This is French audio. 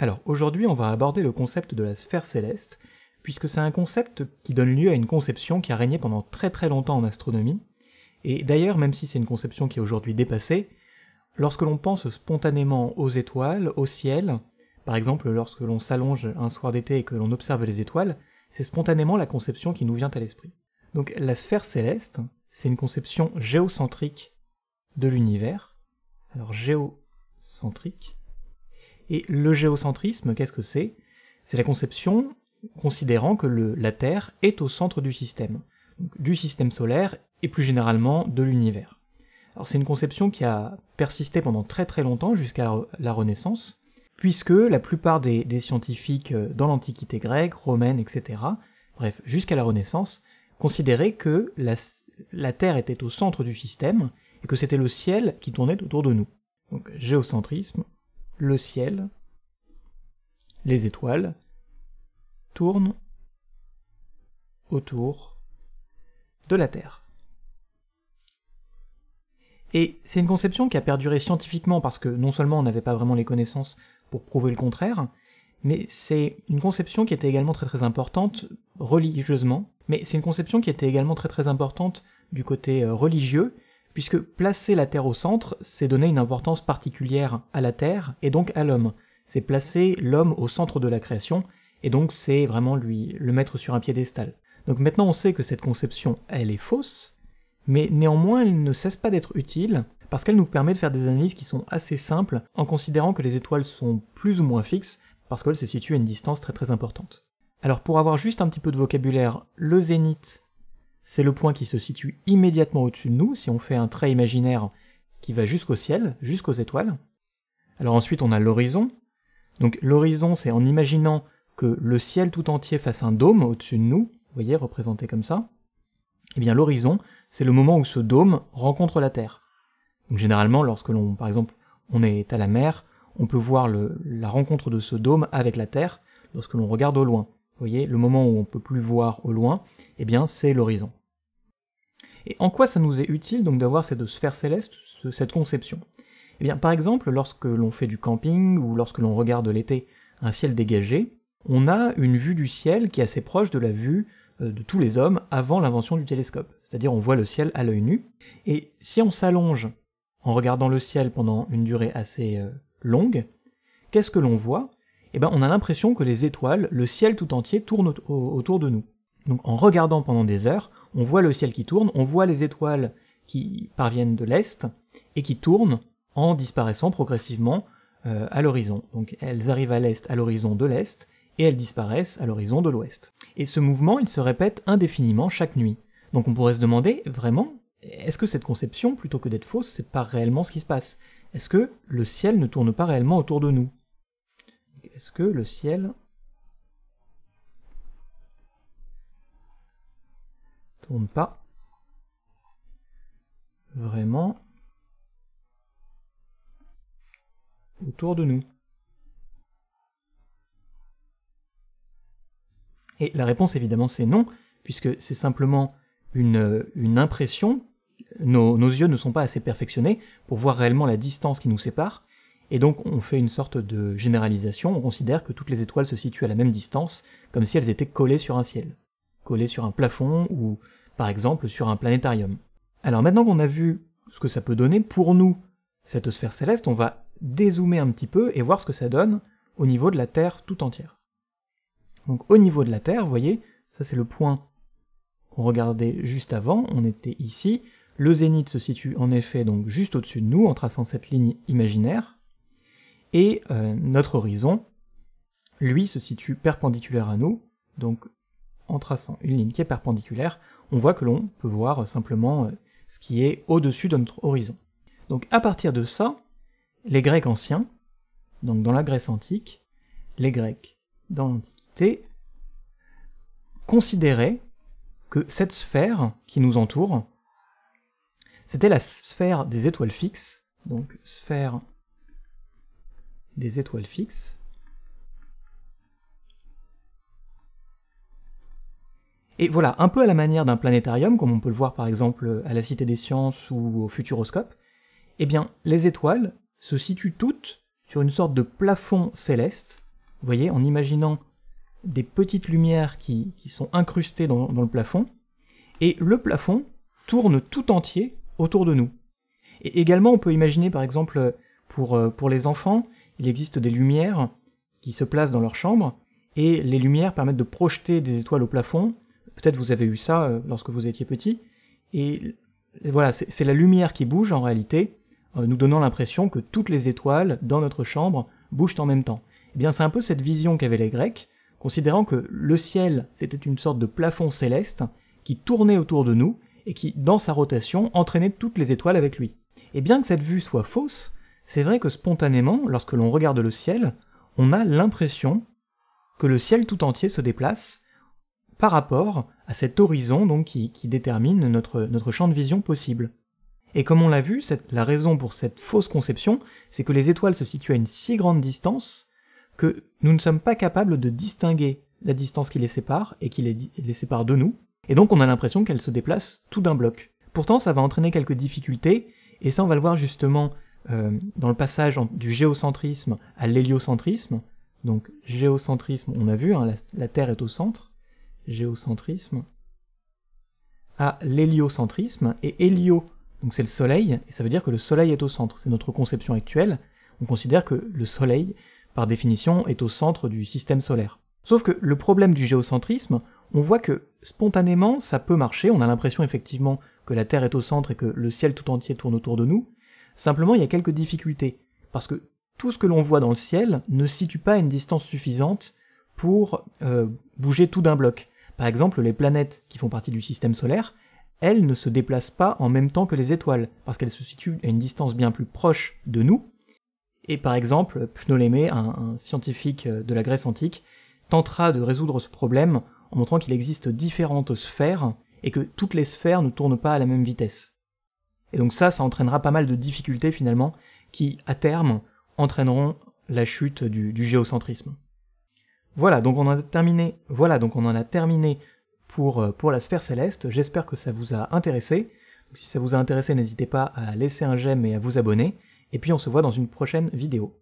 Alors aujourd'hui on va aborder le concept de la sphère céleste, puisque c'est un concept qui donne lieu à une conception qui a régné pendant très très longtemps en astronomie, et d'ailleurs même si c'est une conception qui est aujourd'hui dépassée, lorsque l'on pense spontanément aux étoiles, au ciel, par exemple lorsque l'on s'allonge un soir d'été et que l'on observe les étoiles, c'est spontanément la conception qui nous vient à l'esprit. Donc la sphère céleste, c'est une conception géocentrique de l'univers. Alors géocentrique, et le géocentrisme, qu'est-ce que c'est C'est la conception considérant que la Terre est au centre du système, du système solaire et plus généralement de l'univers. Alors c'est une conception qui a persisté pendant très très longtemps jusqu'à la Renaissance, puisque la plupart des, scientifiques euh, dans l'Antiquité grecque, romaine, etc., bref, jusqu'à la Renaissance, considéraient que la Terre était au centre du système et que c'était le ciel qui tournait autour de nous. Donc géocentrisme, le ciel, les étoiles, tournent autour de la Terre. Et c'est une conception qui a perduré scientifiquement parce que non seulement on n'avait pas vraiment les connaissances pour prouver le contraire, mais c'est une conception qui était également très très importante religieusement, mais c'est une conception qui était également très très importante du côté euh, religieux, puisque placer la Terre au centre, c'est donner une importance particulière à la Terre et donc à l'homme. C'est placer l'homme au centre de la création, et donc c'est vraiment lui le mettre sur un piédestal. Donc maintenant on sait que cette conception, elle est fausse, mais néanmoins elle ne cesse pas d'être utile, parce qu'elle nous permet de faire des analyses qui sont assez simples, en considérant que les étoiles sont plus ou moins fixes, parce qu'elles se situent à une distance très très importante. Alors pour avoir juste un petit peu de vocabulaire, le zénith c'est le point qui se situe immédiatement au-dessus de nous, si on fait un trait imaginaire qui va jusqu'au ciel, jusqu'aux étoiles. Alors ensuite, on a l'horizon. Donc l'horizon, c'est en imaginant que le ciel tout entier fasse un dôme au-dessus de nous, vous voyez, représenté comme ça. Eh bien l'horizon, c'est le moment où ce dôme rencontre la Terre. généralement, lorsque l'on, par exemple, on est à la mer, on peut voir la rencontre de ce dôme avec la Terre lorsque l'on regarde au loin. Vous voyez, le moment où on peut plus voir au loin, eh bien c'est l'horizon. Et en quoi ça nous est utile donc d'avoir cette sphère céleste, cette conception Eh bien par exemple, lorsque l'on fait du camping ou lorsque l'on regarde l'été un ciel dégagé, on a une vue du ciel qui est assez proche de la vue euh, de tous les hommes avant l'invention du télescope. C'est-à-dire on voit le ciel à l'œil nu, et si on s'allonge en regardant le ciel pendant une durée assez euh, longue, qu'est-ce que l'on voit Eh bien, on a l'impression que les étoiles, le ciel tout entier tournent autour de nous. Donc en regardant pendant des heures, on voit le ciel qui tourne, on voit les étoiles qui parviennent de l'Est et qui tournent en disparaissant progressivement euh, à l'horizon. Donc elles arrivent à l'Est à l'horizon de l'Est et elles disparaissent à l'horizon de l'Ouest. Et ce mouvement, il se répète indéfiniment chaque nuit. Donc on pourrait se demander, vraiment, est-ce que cette conception, plutôt que d'être fausse, c'est pas réellement ce qui se passe Est-ce que le ciel ne tourne pas réellement autour de nous Est-ce que le ciel tourne pas vraiment autour de nous Et la réponse évidemment c'est non, puisque c'est simplement une, une impression, nos, nos, yeux ne sont pas assez perfectionnés pour voir réellement la distance qui nous sépare, et donc on fait une sorte de généralisation, on considère que toutes les étoiles se situent à la même distance, comme si elles étaient collées sur un ciel, collées sur un plafond ou par exemple sur un planétarium. Alors maintenant qu'on a vu ce que ça peut donner pour nous, cette sphère céleste, on va dézoomer un petit peu et voir ce que ça donne au niveau de la Terre tout entière. Donc au niveau de la Terre, vous voyez, ça c'est le point qu'on regardait juste avant, on était ici, le zénith se situe en effet donc juste au-dessus de nous, en traçant cette ligne imaginaire, et euh, notre horizon, lui, se situe perpendiculaire à nous, donc en traçant une ligne qui est perpendiculaire, on voit que l'on peut voir simplement euh, ce qui est au-dessus de notre horizon. Donc à partir de ça, les Grecs anciens, donc dans la Grèce antique, les Grecs dans l'Antiquité, considéraient que cette sphère qui nous entoure, c'était la sphère des étoiles fixes, donc sphère des étoiles fixes, Et voilà, un peu à la manière d'un planétarium, comme on peut le voir par exemple à la Cité des Sciences ou au Futuroscope, eh bien, les étoiles se situent toutes sur une sorte de plafond céleste, vous voyez, en imaginant des petites lumières qui, sont incrustées dans, le plafond, et le plafond tourne tout entier autour de nous. Et également, on peut imaginer, par exemple, pour, euh, pour les enfants, il existe des lumières qui se placent dans leur chambre, et les lumières permettent de projeter des étoiles au plafond, Peut-être vous avez eu ça euh, lorsque vous étiez petit. Et voilà, c'est la lumière qui bouge en réalité, euh, nous donnant l'impression que toutes les étoiles dans notre chambre bougent en même temps. Eh bien, c'est un peu cette vision qu'avaient les Grecs, considérant que le ciel, c'était une sorte de plafond céleste qui tournait autour de nous et qui, dans sa rotation, entraînait toutes les étoiles avec lui. Et bien que cette vue soit fausse, c'est vrai que spontanément, lorsque l'on regarde le ciel, on a l'impression que le ciel tout entier se déplace par rapport à cet horizon donc, qui, détermine notre, notre champ de vision possible. Et comme on l'a vu, la raison pour cette fausse conception, c'est que les étoiles se situent à une si grande distance que nous ne sommes pas capables de distinguer la distance qui les sépare et qui les, sépare de nous, et donc on a l'impression qu'elles se déplacent tout d'un bloc. Pourtant, ça va entraîner quelques difficultés, et ça on va le voir justement euh, dans le passage du géocentrisme à l'héliocentrisme. Donc géocentrisme, on a vu, hein, la Terre est au centre, géocentrisme, à l'héliocentrisme. Et hélio, donc c'est le soleil, et ça veut dire que le soleil est au centre. C'est notre conception actuelle. On considère que le soleil, par définition, est au centre du système solaire. Sauf que le problème du géocentrisme, on voit que spontanément, ça peut marcher. On a l'impression effectivement que la Terre est au centre et que le ciel tout entier tourne autour de nous. Simplement, il y a quelques difficultés. Parce que tout ce que l'on voit dans le ciel ne situe pas à une distance suffisante pour euh, bouger tout d'un bloc. Par exemple, les planètes qui font partie du système solaire, elles ne se déplacent pas en même temps que les étoiles, parce qu'elles se situent à une distance bien plus proche de nous. Et par exemple, Ptolémée, un, scientifique de la Grèce antique, tentera de résoudre ce problème en montrant qu'il existe différentes sphères et que toutes les sphères ne tournent pas à la même vitesse. Et donc ça, ça entraînera pas mal de difficultés finalement qui, à terme, entraîneront la chute du géocentrisme. Voilà, donc on en a terminé. Voilà, donc on en a terminé pour, euh, pour la sphère céleste. J'espère que ça vous a intéressé. Si ça vous a intéressé, n'hésitez pas à laisser un j'aime et à vous abonner. Et puis on se voit dans une prochaine vidéo.